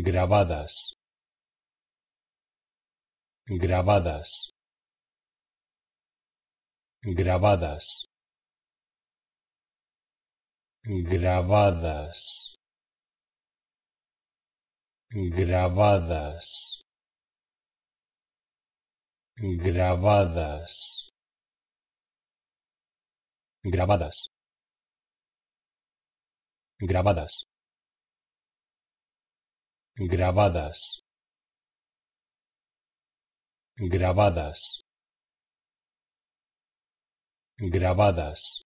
grabadas grabadas grabadas grabadas grabadas grabadas grabadas grabadas grabadas grabadas grabadas